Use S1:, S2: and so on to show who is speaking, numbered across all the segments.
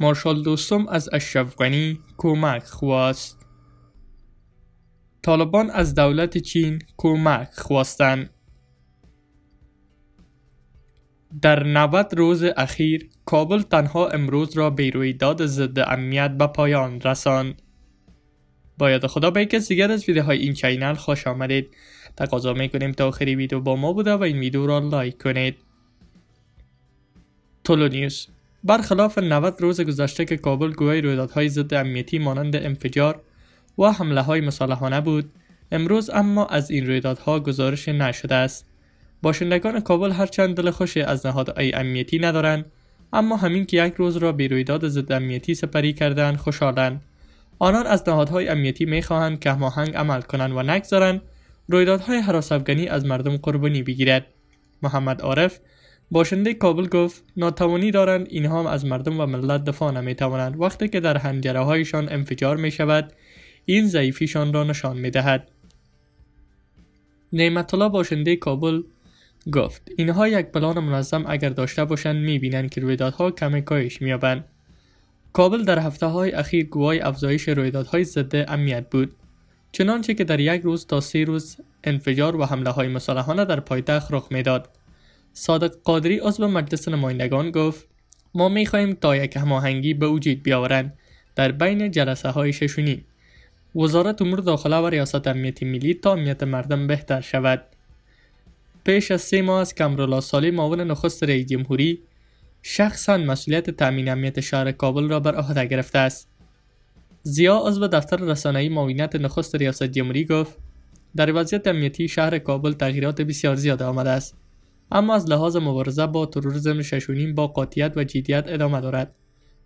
S1: مارشال دوستم از اشرف غنی کمک خواست طالبان از دولت چین کمک خواستند در 90 روز اخیر کابل تنها امروز را به داد ضد امنیت به پایان رساند باید خدا به یک دیگر از ویدیوهای این چینل خوش آمدید تقاضا میکنیم تا آخری ویدیو با ما بوده و این ویدیو را لایک کنید تولو نیوز برخلاف 90 روز گذشته که کابل گوی رویدادهای ضد امنیتی مانند انفجار و حمله های مسالحانه بود امروز اما از این رویدادها گزارش نشده است باشندگان کابل هرچند دل خوشی از نهادهای امنیتی ندارند اما همین که یک روز را به رویداد ضد امنیتی سپری کردن خوشحالند آنان از نهادهای امنیتی میخواهند که هماهنگ عمل کنند و نگذارند رویدادهای حراس افغانی از مردم قربانی بگیرد محمد عارف باشنده کابل گفت ناتوانی دارند اینها هم از مردم و ملت دفاع نمیتوانند وقتی که در هنجره هایشان انفجار می شود این ضعیفیشان را نشان می دهد نعمت الله باشنده کابل گفت اینها یک پلان منظم اگر داشته باشند می بینند که رویدادها کم کاهش می کابل در هفته های اخیر گوای افزایش رویدادهای ضد امنیت بود چنانچه که در یک روز تا سه روز انفجار و حمله های مسلحانه در پایتخت رخ میداد صادق قادری عضو مجلس نمایندگان گفت ما می خواهیم تا یک هماهنگی به وجود بیاورند در بین جلسه های ششونی وزارت امور داخله و ریاست امنیت ملی تا امنیت مردم بهتر شود پیش از سه ماه از کمرولا سالی معاون نخست رئیس جمهوری شخصا مسئولیت تامین امنیت شهر کابل را بر عهده گرفته است زیا عضو دفتر رسانه‌ای معاونت نخست ریاست جمهوری گفت در وضعیت امنیتی شهر کابل تغییرات بسیار زیاد آمده است اما از لحاظ مبارزه با تروریسم ششونیم با قاطیت و جدیت ادامه دارد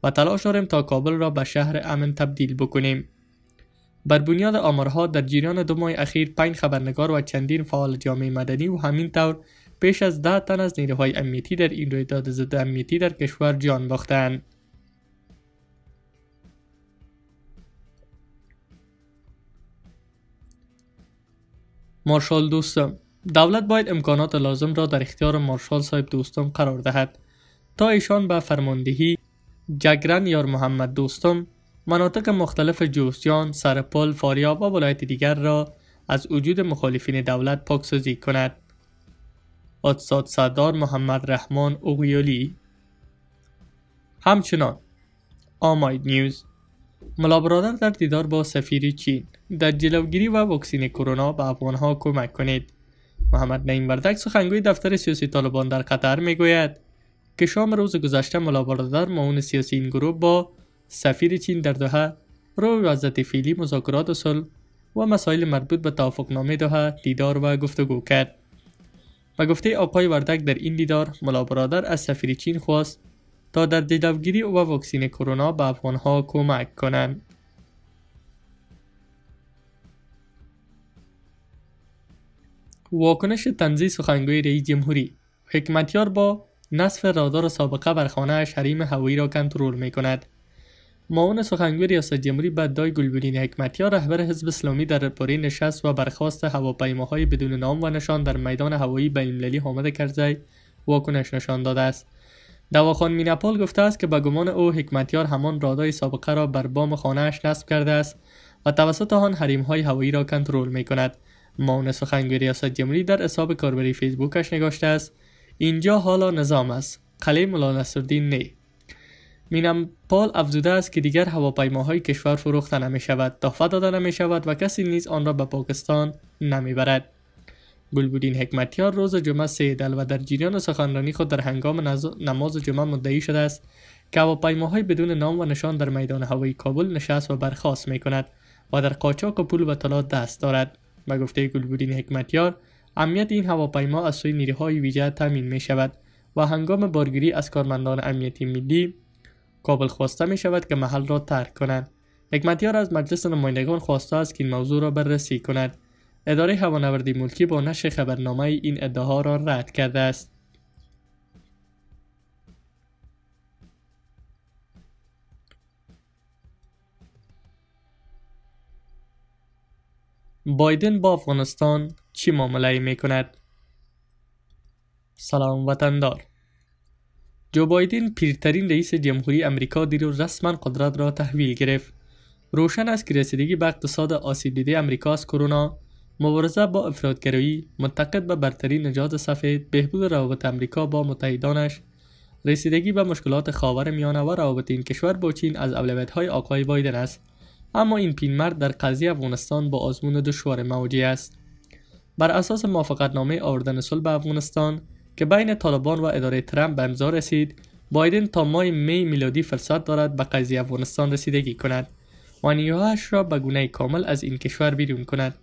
S1: و تلاش داریم تا کابل را به شهر امن تبدیل بکنیم بر بنیاد آمارها در جریان دو ماه اخیر پنج خبرنگار و چندین فعال جامعه مدنی و همین طور پیش از ده تن از نیروهای امنیتی در این رویداد ضد امنیتی در کشور جان باختند مارشال دوستم دولت باید امکانات لازم را در اختیار مارشال صاحب دوستم قرار دهد تا ایشان به فرماندهی جگرن یار محمد دوستم مناطق مختلف جوستیان، سرپل، فاریاب و ولایت دیگر را از وجود مخالفین دولت پاکسازی کند. استاد صدار محمد رحمان اوغیولی همچنان آماید نیوز ملابرادر در دیدار با سفیر چین در جلوگیری و واکسین کرونا به افغانها کمک کنید. محمد نعیم وردک سخنگوی دفتر سیاسی طالبان در قطر میگوید که شام روز گذشته ملا برادر معاون سیاسی این گروه با سفیر چین در دوحه روی وضعیت فعلی مذاکرات صلح و مسائل مربوط به توافقنامه دوحه دیدار و گفتگو کرد و گفته آقای وردک در این دیدار ملا برادر از سفیر چین خواست تا در جلوگیری و واکسین کرونا به افغانها کمک کنند واکنش تنزی سخنگوی رئیس جمهوری حکمتیار با نصف رادار سابقه بر خانه حریم هوایی را کنترل می کند معاون سخنگوی ریاست جمهوری دای گلبولین حکمتیار رهبر حزب اسلامی در باره نشست و برخواست هواپیماهای بدون نام و نشان در میدان هوایی بینالمللی حامد کرزی واکنش نشان داده است دواخان مینپال گفته است که به گمان او حکمتیار همان رادای سابقه را بر بام خانهاش نصب کرده است و توسط آن حریم های هوایی را کنترل می کند ماون سخنگوی ریاست جمهوری در حساب کاربری فیسبوکش نگاشته است اینجا حالا نظام است قلعه ملا نصرالدین نی مینم پال افزوده است که دیگر هواپیماهای کشور فروخته نمی شود تحفه داده نمی شود و کسی نیز آن را به پاکستان نمی برد گلبودین حکمتیار روز جمعه سه دل و در جریان سخنرانی خود در هنگام نماز جمعه مدعی شده است که هواپیماهای بدون نام و نشان در میدان هوایی کابل نشست و برخاست می کند و در قاچاق و پول و طلا دست دارد به گفته گلبودین حکمتیار امنیت این هواپیما از سوی نیروهای ویژه تامین می شود و هنگام بارگیری از کارمندان امنیتی ملی کابل خواسته می شود که محل را ترک کنند حکمتیار از مجلس نمایندگان خواسته است که این موضوع را بررسی کند اداره هوانوردی ملکی با نشر خبرنامه این ادعاها را رد کرده است بایدن با افغانستان چی معامله می کند؟ سلام وطندار جو بایدن پیرترین رئیس جمهوری امریکا دیروز رسما قدرت را تحویل گرفت روشن است که رسیدگی به اقتصاد آسیب دیده امریکا از کرونا مبارزه با افرادگرایی متقد به برتری نجات سفید بهبود روابط امریکا با متحدانش رسیدگی به مشکلات خاور میانه و روابط این کشور با چین از اولویت های آقای بایدن است اما این پینمرد در قضیه افغانستان با آزمون دشوار موجی است بر اساس موافقتنامه آوردن صلح به افغانستان که بین طالبان و اداره ترامپ به امضا رسید بایدن تا ماه می میلادی فرصت دارد به قضیه افغانستان رسیدگی کند و نیروهایش را به گونه کامل از این کشور بیرون کند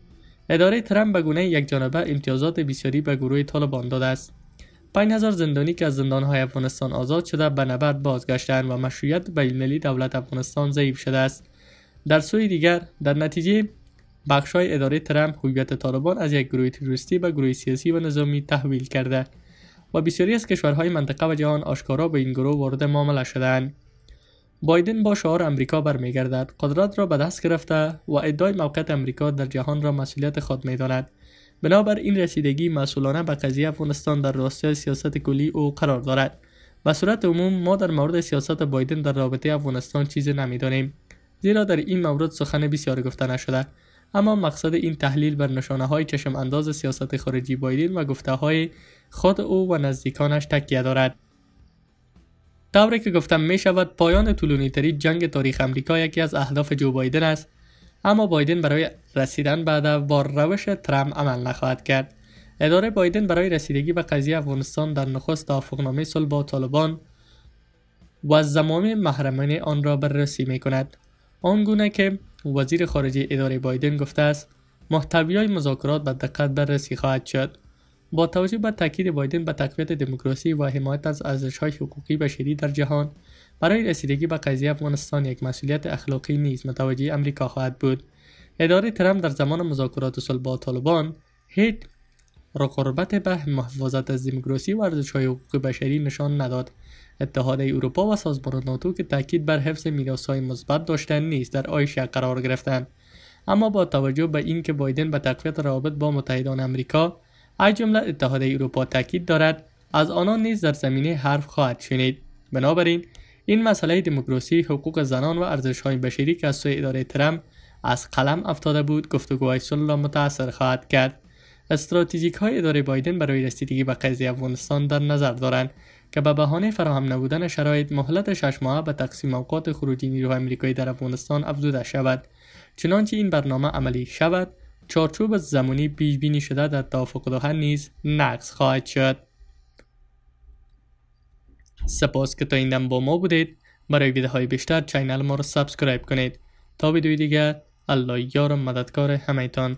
S1: اداره ترامپ به گونه یک جانبه امتیازات بسیاری به گروه طالبان داده است 5000 زندانی که از زندانهای افغانستان آزاد شده به نبرد بازگشتند و مشروعیت بینالمللی دولت افغانستان ضعیف شده است در سوی دیگر در نتیجه های اداره ترامپ هویت طالبان از یک گروه تروریستی به گروه سیاسی و نظامی تحویل کرده و بسیاری از کشورهای منطقه و جهان آشکارا به این گروه وارد معامله شدند بایدن با شعار امریکا برمیگردد قدرت را به دست گرفته و ادعای موقعیت امریکا در جهان را مسئولیت خود میداند بنابر این رسیدگی مسئولانه به قضیه افغانستان در راستای سیاست کلی او قرار دارد و صورت عموم ما در مورد سیاست بایدن در رابطه افغانستان چیزی نمیدانیم زیرا در این مورد سخن بسیار گفته نشده اما مقصد این تحلیل بر نشانه های چشم انداز سیاست خارجی بایدن و گفته های خود او و نزدیکانش تکیه دارد طوری که گفتم می شود پایان طولانی تری جنگ تاریخ امریکا یکی از اهداف جو بایدن است اما بایدن برای رسیدن بعد با روش ترامپ عمل نخواهد کرد اداره بایدن برای رسیدگی به قضیه افغانستان در نخست توافقنامه صلح با طالبان و زمام محرمانه آن را بررسی می کند آنگونه که وزیر خارجه اداره بایدن گفته است محتویای مذاکرات به دقت بررسی خواهد شد با توجه به تاکید بایدن به تقویت دموکراسی و حمایت از های حقوقی بشری در جهان برای رسیدگی به قضیه افغانستان یک مسئولیت اخلاقی نیز متوجه امریکا خواهد بود اداره ترامپ در زمان مذاکرات صلح با طالبان هیچ رقابت به محافظت از دموکراسی و های حقوق بشری نشان نداد اتحادیه اروپا و سازمان ناتو که تاکید بر حفظ میراث‌های مثبت داشتن نیز در آیشیا قرار گرفتند اما با توجه به اینکه بایدن به تقویت روابط با متحدان آمریکا، از جمله اتحادیه اروپا تاکید دارد از آنان نیز در زمینه حرف خواهد شنید بنابراین این مسئله دموکراسی حقوق زنان و ارزش‌های بشری که از سوی اداره ترامپ از قلم افتاده بود گفتگوهای صلح را متاثر خواهد کرد استراتژیک های اداره بایدن برای رسیدگی به قضیه افغانستان در نظر دارند که به بهانه فراهم نبودن شرایط مهلت شش ماهه به تقسیم اوقات خروجی نیروهای آمریکایی در افغانستان افزوده شود چنانچه این برنامه عملی شود چارچوب زمانی پیش شده در توافق دوحه نیز نقص خواهد شد سپاس که تا این دم با ما بودید برای ویدیوهای بیشتر چینل ما را سابسکرایب کنید تا ویدیوی دیگر الله یار مددکار همیتان